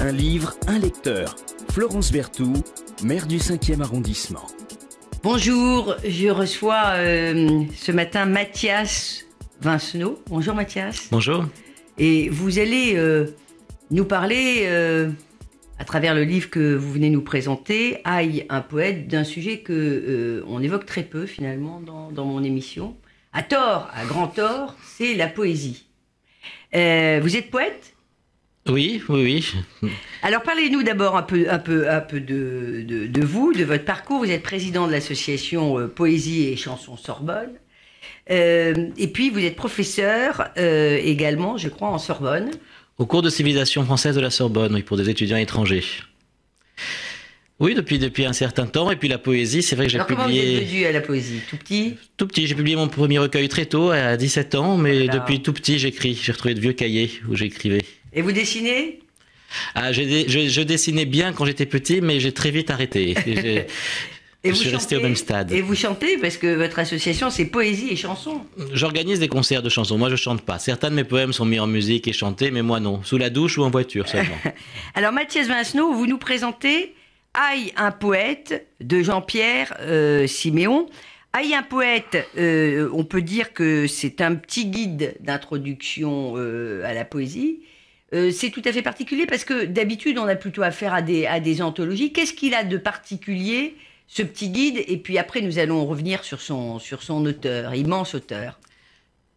Un livre, un lecteur. Florence Berthoud, maire du 5e arrondissement. Bonjour, je reçois euh, ce matin Mathias Vincenot. Bonjour Mathias. Bonjour. Et vous allez euh, nous parler, euh, à travers le livre que vous venez nous présenter, Aïe, un poète, d'un sujet que on évoque très peu finalement dans, dans mon émission. À tort, à grand tort, c'est la poésie. vous êtes poète oui, oui, oui. Alors parlez-nous d'abord un peu, un peu, un peu de, vous, de votre parcours. Vous êtes président de l'association euh, Poésie et Chansons Sorbonne. Euh, et puis vous êtes professeur euh, également, je crois, en Sorbonne. Au cours de civilisation française de la Sorbonne, oui, pour des étudiants étrangers. Oui, depuis, depuis un certain temps. Et puis la poésie, c'est vrai que j'ai publié. Comment vous êtes venu à la poésie Tout petit Tout petit. J'ai publié mon premier recueil très tôt, à 17 ans, mais depuis tout petit, j'écris. J'ai retrouvé de vieux cahiers où j'écrivais. Et vous dessinez ah, je, dessinais bien quand j'étais petit, mais j'ai très vite arrêté. Et je suis chantez, resté au même stade. Et vous chantez parce que votre association, c'est poésie et chansons. J'organise des concerts de chansons. Moi, je chante pas. Certains de mes poèmes sont mis en musique et chantés, mais moi non. Sous la douche ou en voiture seulement. Alors, Mathias Vincenot, vous nous présentez Aïe un poète de Jean-Pierre euh, Siméon. Aïe un poète, euh, on peut dire que c'est un petit guide d'introduction euh, à la poésie. Euh, c'est tout à fait particulier parce que d'habitude, on a plutôt affaire à des, anthologies. Qu'est-ce qu'il a de particulier, ce petit guide Et puis après, nous allons revenir sur son, auteur, immense auteur.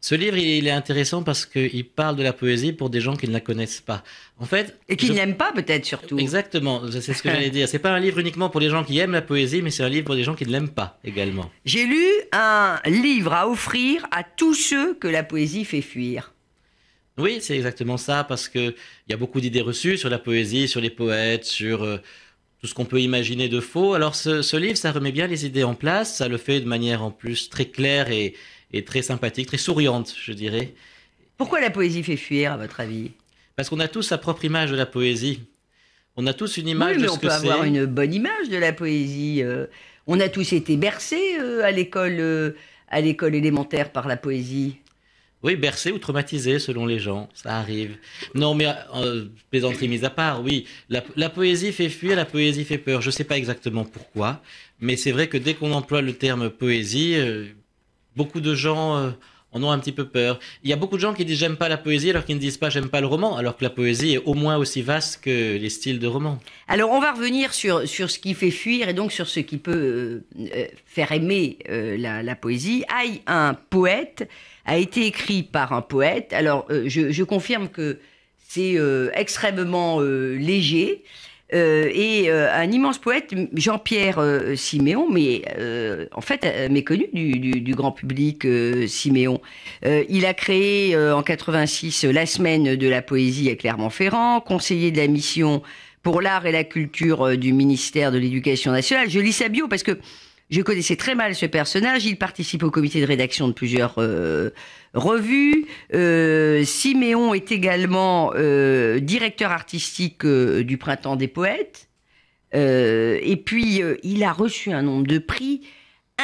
Ce livre, il est intéressant parce qu'il parle de la poésie pour des gens qui ne la connaissent pas. En fait, et qui n'aiment pas peut-être surtout. Exactement, c'est ce que j'allais dire. C'est pas un livre uniquement pour les gens qui aiment la poésie, mais c'est un livre pour les gens qui ne l'aiment pas également. J'ai lu un livre à offrir à tous ceux que la poésie fait fuir. Oui, c'est exactement ça, parce que il y a beaucoup d'idées reçues sur la poésie, sur les poètes, sur euh, tout ce qu'on peut imaginer de faux. Alors ce, livre, ça remet bien les idées en place, ça le fait de manière en plus très claire et, très sympathique, très souriante, je dirais. Pourquoi la poésie fait fuir, à votre avis Parce qu'on a tous sa propre image de la poésie. On a tous une image oui, mais on peut avoir une bonne image de la poésie. Euh. on a tous été bercés euh, à l'école à l'école élémentaire par la poésie. Oui, bercé ou traumatisé, selon les gens, ça arrive. Non, mais euh, plaisanterie mise à part, oui, la, poésie fait fuir, la poésie fait peur. Je ne sais pas exactement pourquoi, mais c'est vrai que dès qu'on emploie le terme poésie, euh, beaucoup de gens euh, en ont un petit peu peur. Il y a beaucoup de gens qui disent j'aime pas la poésie alors qu'ils ne disent pas j'aime pas le roman, alors que la poésie est au moins aussi vaste que les styles de roman. Alors on va revenir sur, sur ce qui fait fuir et donc sur ce qui peut euh, faire aimer la, la poésie. Aïe, un poète a été écrit par un poète. Alors, euh, je, confirme que c'est euh, extrêmement euh, léger. et un immense poète, Jean-Pierre Siméon, mais en fait méconnu du, du grand public, Siméon. il a créé en 86 la semaine de la poésie à Clermont-Ferrand, conseiller de la mission pour l'art et la culture du ministère de l'Éducation nationale. Je lis sa bio parce que je connaissais très mal ce personnage. Il participe au comité de rédaction de plusieurs euh, revues. Euh, Siméon est également euh, directeur artistique du Printemps des Poètes. et puis, il a reçu un nombre de prix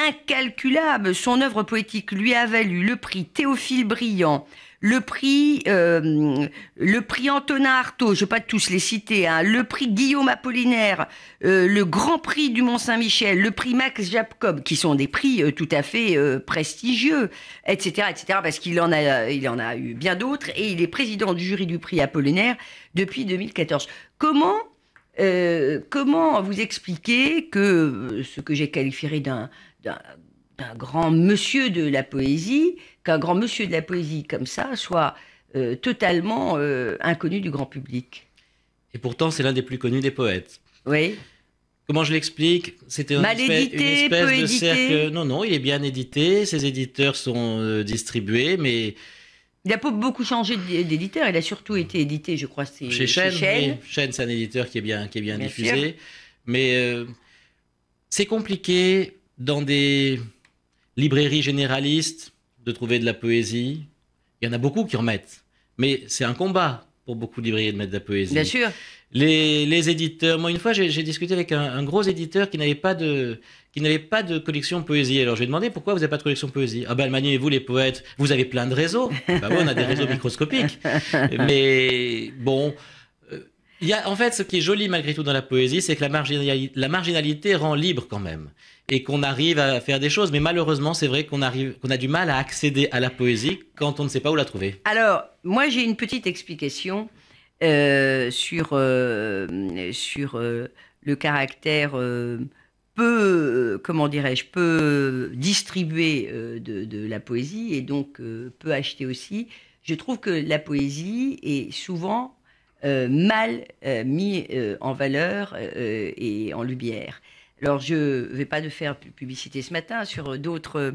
incalculables. Son œuvre poétique lui a valu le prix Théophile Briand, le prix, euh, le prix Antonin Artaud, je ne vais pas tous les citer, hein, le prix Guillaume Apollinaire, euh, le Grand Prix du Mont-Saint-Michel, le prix Max Jacob, qui sont des prix euh, tout à fait prestigieux, etc., etc., parce qu'il en a, il en a eu bien d'autres, et il est président du jury du prix Apollinaire depuis 2014. Comment comment vous expliquer que ce que j'ai qualifié d'un un grand monsieur de la poésie, qu'un grand monsieur de la poésie comme ça soit euh, totalement euh, inconnu du grand public. Et pourtant, c'est l'un des plus connus des poètes. Oui. Comment je l'explique C'était une, espèce, de cercle. Non, non, il est bien édité. Ses éditeurs sont euh, distribués, mais. Il n'a pas beaucoup changé d'éditeur. Il a surtout été édité, je crois, chez, chez Chêne. c'est un éditeur qui est bien, qui est bien, diffusé. Mais c'est compliqué dans des librairie généraliste, de trouver de la poésie. Il y en a beaucoup qui en Mais c'est un combat pour beaucoup de librairies de mettre de la poésie. Bien sûr. Les, éditeurs. Moi, une fois, j'ai discuté avec un, gros éditeur qui n'avait pas de qui n'avait pas de collection poésie. Alors, je lui ai demandé pourquoi vous n'avez pas de collection poésie. Ah ben, et vous les poètes, vous avez plein de réseaux. ben, bah, moi, on a des réseaux microscopiques. Mais bon. Euh, il y a, en fait, ce qui est joli malgré tout dans la poésie, c'est que la marginalité rend libre quand même et qu'on arrive à faire des choses. Mais malheureusement, c'est vrai qu'on arrive, qu'on a du mal à accéder à la poésie quand on ne sait pas où la trouver. Alors, moi, j'ai une petite explication euh, sur euh, sur euh, le caractère peu, comment dirais-je, peu distribué de, de, la poésie et donc peu acheté aussi. Je trouve que la poésie est souvent mal mise en valeur et en lumière. Alors, je ne vais pas de faire publicité ce matin sur d'autres euh,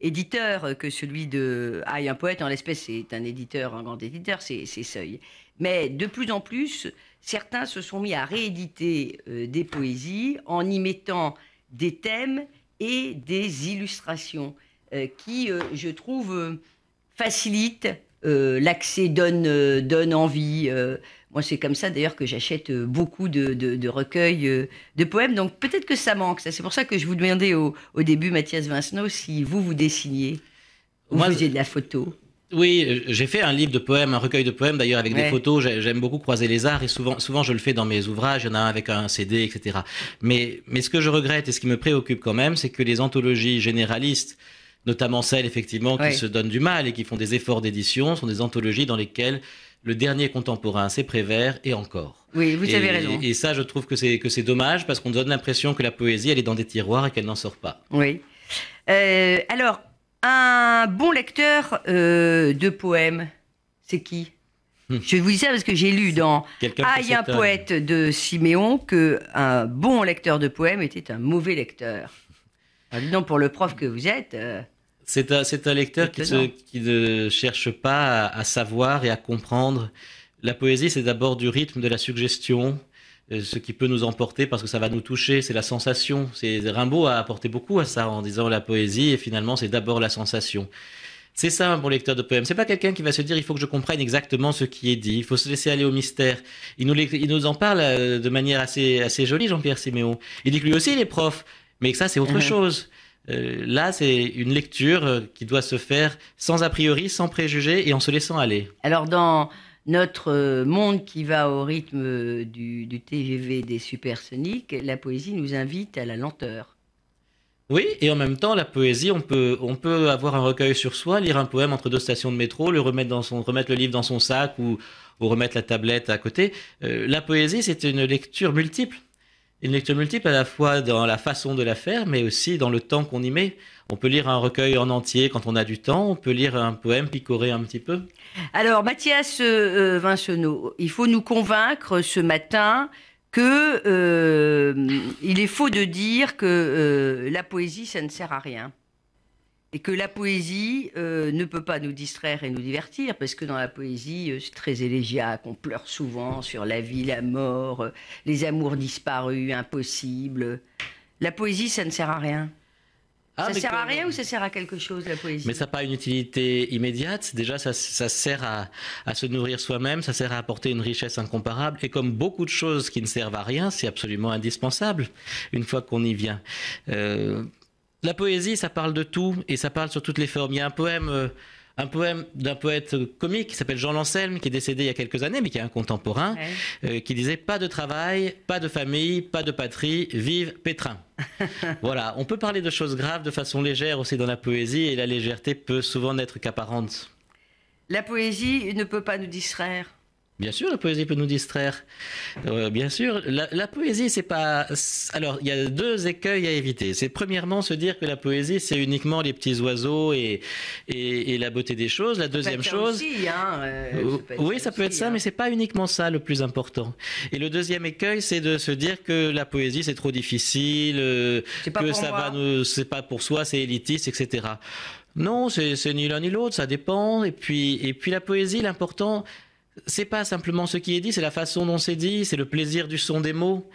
éditeurs que celui de ah, un poète, en l'espèce c'est un éditeur, un grand éditeur, c'est Seuil. Mais de plus en plus, certains se sont mis à rééditer euh, des poésies en y mettant des thèmes et des illustrations euh, qui, je trouve, facilitent l'accès, donnent envie. Moi, c'est comme ça d'ailleurs que j'achète euh, beaucoup de, recueils euh, de poèmes. Donc peut-être que ça manque. C'est pour ça que je vous demandais au, début, Mathias Vincenot, si vous vous dessiniez Moi, vous de la photo. Oui, euh, j'ai fait un livre de poèmes, un recueil de poèmes d'ailleurs avec des photos. J'aime beaucoup croiser les arts et souvent, souvent je le fais dans mes ouvrages. Il y en a un avec un CD, etc. Mais, ce que je regrette et ce qui me préoccupe quand même, c'est que les anthologies généralistes, notamment celles effectivement qui se donnent du mal et qui font des efforts d'édition, sont des anthologies dans lesquelles le dernier contemporain, c'est Prévert, et encore. Oui, vous avez raison. Et, ça, je trouve que c'est, que c'est dommage, parce qu'on donne l'impression que la poésie, elle est dans des tiroirs et qu'elle n'en sort pas. Oui. Euh, alors, un bon lecteur euh, de poèmes, c'est qui hum. je vous dis ça parce que j'ai lu dans Aïe ah, un poète de Siméon que un bon lecteur de poèmes était un mauvais lecteur. Alors, ah, pour le prof que vous êtes. Euh, c'est un, lecteur qui, ne cherche pas à, savoir et à comprendre. La poésie, c'est d'abord du rythme, de la suggestion, euh, ce qui peut nous emporter parce que ça va nous toucher, c'est la sensation. C'est Rimbaud a apporté beaucoup à ça en disant la poésie et finalement c'est d'abord la sensation. C'est ça un bon lecteur de poèmes. C'est pas quelqu'un qui va se dire il faut que je comprenne exactement ce qui est dit. Il faut se laisser aller au mystère. Il nous, en parle euh, de manière assez jolie Jean-Pierre Siméon. Il dit que lui aussi il est prof, mais que ça c'est autre chose. Euh, là, c'est une lecture euh, qui doit se faire sans a priori, sans préjugés et en se laissant aller. Alors dans notre euh, monde qui va au rythme du, TGV des supersoniques, la poésie nous invite à la lenteur. Oui, et en même temps, la poésie, on peut, avoir un recueil sur soi, lire un poème entre deux stations de métro, le remettre, dans son, remettre le livre dans son sac ou, remettre la tablette à côté. la poésie, c'est une lecture multiple une lecture multiple à la fois dans la façon de la faire, mais aussi dans le temps qu'on y met. On peut lire un recueil en entier quand on a du temps, on peut lire un poème, picorer un petit peu. Alors Mathias euh, Vincenot, il faut nous convaincre ce matin que euh, il est faux de dire que euh, la poésie, ça ne sert à rien et que la poésie euh, ne peut pas nous distraire et nous divertir, parce que dans la poésie, euh, c'est très élégiaque, on pleure souvent sur la vie, la mort, euh, les amours disparus, impossibles. La poésie, ça ne sert à rien. Ah, ça sert à rien ou ça sert à quelque chose, la poésie Mais ça n'a pas une utilité immédiate. Déjà, ça, sert à, se nourrir soi-même, ça sert à apporter une richesse incomparable. Et comme beaucoup de choses qui ne servent à rien, c'est absolument indispensable une fois qu'on y vient la poésie, ça parle de tout et ça parle sur toutes les formes. Il y a un poème, euh, un poème d'un poète comique qui s'appelle Jean Lancelme, qui est décédé il y a quelques années, mais qui est un contemporain, euh, qui disait Pas de travail, pas de famille, pas de patrie, vive Pétrin. voilà, on peut parler de choses graves de façon légère aussi dans la poésie, et la légèreté peut souvent n'être qu'apparente. La poésie ne peut pas nous distraire. Bien sûr, la poésie peut nous distraire. Euh, bien sûr, la, la poésie, c'est pas. Alors, il y a deux écueils à éviter. C'est premièrement se dire que la poésie, c'est uniquement les petits oiseaux et, et, la beauté des choses. La deuxième chose. oui, ça, peut être ça, hein. mais c'est pas uniquement ça le plus important. Et le deuxième écueil, c'est de se dire que la poésie, c'est trop difficile, euh, que ça va nous, c'est pas pour soi, c'est élitiste, etc. Non, c'est ni l'un ni l'autre, ça dépend. Et puis, et puis la poésie, l'important, c'est pas simplement ce qui est dit, c'est la façon dont c'est dit, c'est le plaisir du son des mots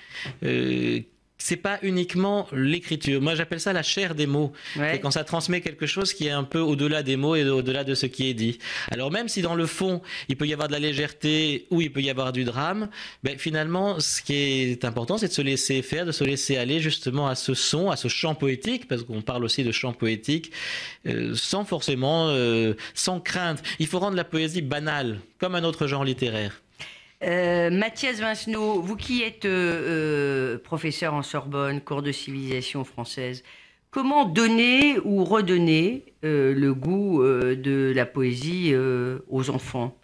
euh, c'est pas uniquement l'écriture. Moi, j'appelle ça la chair des mots. C'est quand ça transmet quelque chose qui est un peu au-delà des mots et au-delà de ce qui est dit. Alors même si dans le fond, il peut y avoir de la légèreté ou il peut y avoir du drame, ben, finalement, ce qui est important, c'est de se laisser faire, de se laisser aller justement à ce son, à ce chant poétique, parce qu'on parle aussi de chant poétique, euh, sans forcément, euh, sans crainte. Il faut rendre la poésie banale, comme un autre genre littéraire. Euh, Mathias Vincenot, vous qui êtes euh, euh, professeur en Sorbonne, cours de civilisation française, comment donner ou redonner le goût de la poésie aux enfants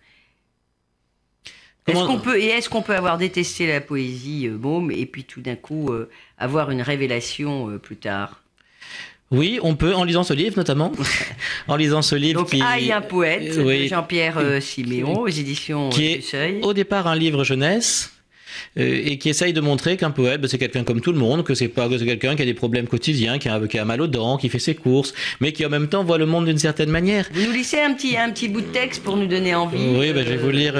est-ce qu'on peut, et est-ce qu'on peut avoir détesté la poésie maume et puis tout d'un coup avoir une révélation plus tard oui, on peut, en lisant ce livre notamment. en lisant ce livre Donc, Aïe, un poète, euh, de Jean-Pierre euh, Siméon, aux éditions euh, qui Au départ, un livre jeunesse. et qui essaye de montrer qu'un poète, ben, c'est quelqu'un comme tout le monde, que c'est pas que quelqu'un qui a des problèmes quotidiens, qui a, qui a, mal aux dents, qui fait ses courses, mais qui en même temps voit le monde d'une certaine manière. Vous nous laissez un petit, un petit bout de texte pour nous donner envie. Oui, ben, je vais vous lire.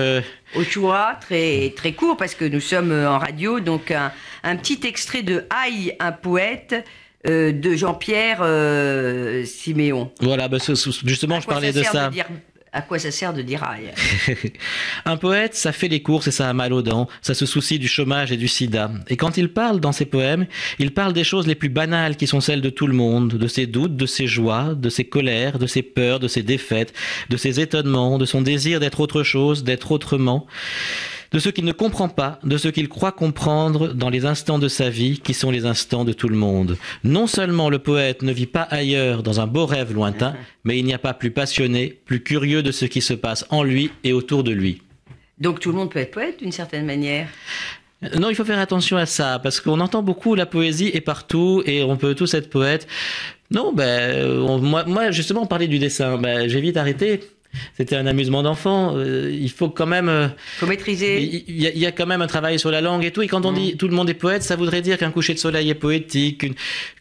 Au choix, très, très court, parce que nous sommes en radio, donc un, un petit extrait de Aïe, un poète euh, de Jean-Pierre euh, Siméon. Voilà, bah, justement, je parlais de ça. à quoi ça sert de dire aïe Un poète, ça fait les courses et ça a mal aux dents, ça se soucie du chômage et du sida. Et quand il parle dans ses poèmes, il parle des choses les plus banales qui sont celles de tout le monde, de ses doutes, de ses joies, de ses colères, de ses peurs, de ses défaites, de ses étonnements, de son désir d'être autre chose, d'être autrement de ce qu'il ne comprend pas, de ce qu'il croit comprendre dans les instants de sa vie qui sont les instants de tout le monde. Non seulement le poète ne vit pas ailleurs dans un beau rêve lointain, mais il n'y a pas plus passionné, plus curieux de ce qui se passe en lui et autour de lui. Donc tout le monde peut être poète d'une certaine manière euh, non, il faut faire attention à ça, parce qu'on entend beaucoup la poésie est partout et on peut tous être poète. Non, ben, euh, moi, moi, justement, on parlait du dessin. Ben, j'ai vite arrêté c'était un amusement d'enfant. Euh, il faut quand même. Il euh, faut maîtriser. Il y, a quand même un travail sur la langue et tout. Et quand on mm. dit tout le monde est poète, ça voudrait dire qu'un coucher de soleil est poétique,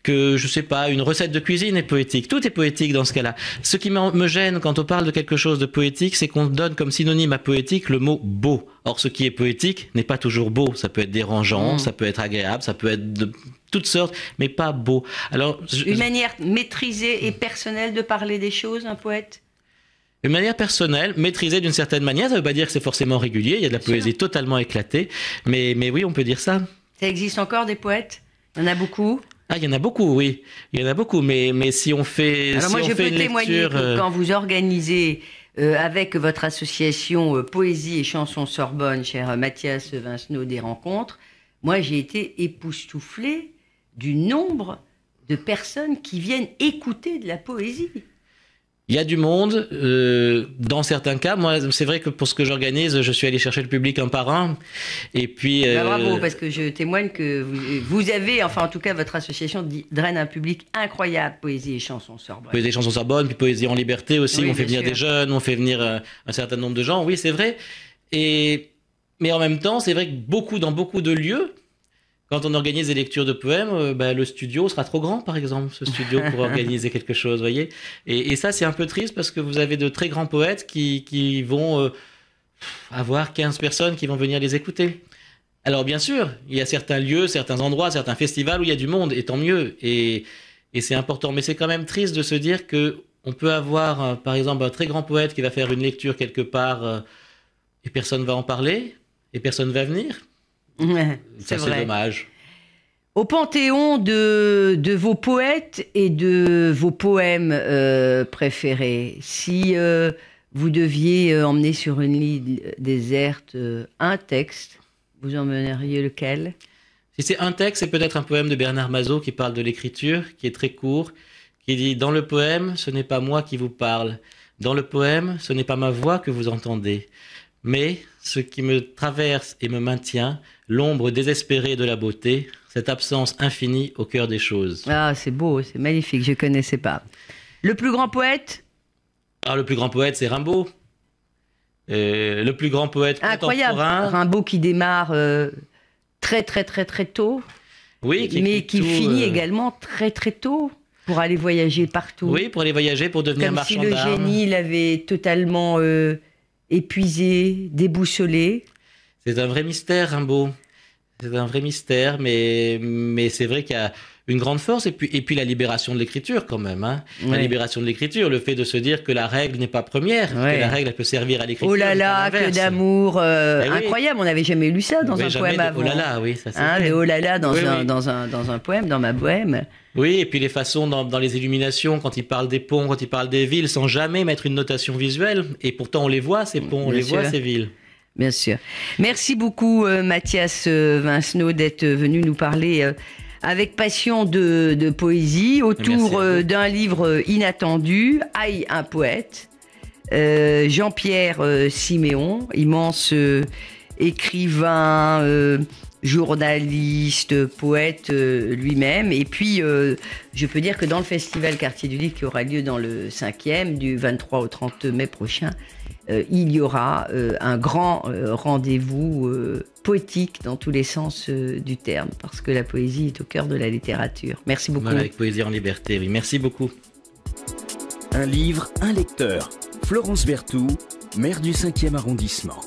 que je sais pas, une recette de cuisine est poétique. Tout est poétique dans ce cas-là. Ce qui me gêne quand on parle de quelque chose de poétique, c'est qu'on donne comme synonyme à poétique le mot beau. Or, ce qui est poétique n'est pas toujours beau. Ça peut être dérangeant, mm. ça peut être agréable, ça peut être de toutes sortes, mais pas beau. Alors, une manière maîtrisée et personnelle de parler des choses, un poète de manière personnelle, maîtrisée d'une certaine manière. Ça ne veut pas dire que c'est forcément régulier. Il y a de la poésie totalement éclatée. Mais, oui, on peut dire ça. Ça existe encore des poètes Il y en a beaucoup ah, il y en a beaucoup, oui. Il y en a beaucoup, mais, si on fait. si je peux témoigner que euh, quand vous organisez euh, avec votre association euh, Poésie et Chansons Sorbonne, cher Mathias Vincenot, des rencontres, moi, j'ai été époustouflée du nombre de personnes qui viennent écouter de la poésie. Il y a du monde. Euh, dans certains cas, moi, c'est vrai que pour ce que j'organise, je suis allé chercher le public un par un. Et puis. Bah, bravo, euh, parce que je témoigne que vous, avez, enfin, en tout cas, votre association draine un public incroyable. Poésie et chansons Sorbonne. Poésie et chansons Sorbonne, puis poésie en liberté aussi. on fait venir des jeunes, on fait venir euh, un certain nombre de gens. Oui, c'est vrai. Et mais en même temps, c'est vrai que beaucoup, dans beaucoup de lieux, quand on organise des lectures de poèmes, euh, bah, le studio sera trop grand, par exemple, ce studio pour organiser quelque chose, voyez. Et, ça, c'est un peu triste parce que vous avez de très grands poètes qui, vont euh, avoir 15 personnes qui vont venir les écouter. Alors bien sûr, il y a certains lieux, certains endroits, certains festivals où il y a du monde, et tant mieux. Et, c'est important, mais c'est quand même triste de se dire que on peut avoir, euh, par exemple, un très grand poète qui va faire une lecture quelque part et personne va en parler et personne va venir c'est dommage. Au panthéon de, vos poètes et de vos poèmes euh, préférés, si euh, vous deviez euh, emmener sur une ligne déserte un texte, vous emmeneriez lequel Si c'est un texte, c'est peut-être un poème de Bernard Mazot qui parle de l'écriture, qui est très court, qui dit Dans le poème, ce n'est pas moi qui vous parle. Dans le poème, ce n'est pas ma voix que vous entendez. Mais ce qui me traverse et me maintient, l'ombre désespérée de la beauté, cette absence infinie au cœur des choses. Ah, c'est beau, c'est magnifique, je ne connaissais pas. Le plus grand poète Ah, le plus grand poète, c'est Rimbaud. Euh, le plus grand poète Incroyable. Rimbaud qui démarre euh, très, très, très, très tôt. Oui, mais qui finit euh, également très, très tôt. Pour aller voyager partout. Oui, pour aller voyager, pour devenir Comme marchand si le génie l'avait totalement épuisé, déboussolé C'est un vrai mystère, Rimbaud. C'est un vrai mystère, mais, mais c'est vrai qu'il y a une grande force. Et puis, et puis la libération de l'écriture quand même. Hein. La libération de l'écriture, le fait de se dire que la règle n'est pas première, que la règle peut servir à l'écriture. Oh là là, que d'amour euh, eh incroyable. On n'avait jamais lu ça dans un poème avant. Oh là là, oui, ça c'est. Hein, oh là là dans, un, dans, un, poème, dans ma bohème Oui, et puis les façons dans, les illuminations, quand il parle des ponts, quand il parle des villes, sans jamais mettre une notation visuelle. Et pourtant, on les voit, ces ponts, on les voit, ces villes. Bien sûr. Merci beaucoup, euh, Mathias euh, Vincenot, d'être venu nous parler avec passion de, poésie autour euh, d'un livre euh, inattendu, Aïe, un poète. Euh, Jean-Pierre Siméon, immense écrivain, journaliste, poète euh, lui-même. Et puis, euh, je peux dire que dans le festival Quartier du Livre qui aura lieu dans le 5e, du 23 au 30 mai prochain, euh, il y aura un grand rendez-vous poétique dans tous les sens du terme, parce que la poésie est au cœur de la littérature. Merci beaucoup. avec Poésie en Liberté, oui, merci beaucoup. Un livre, un lecteur. Florence Berthoud, maire du 5e arrondissement.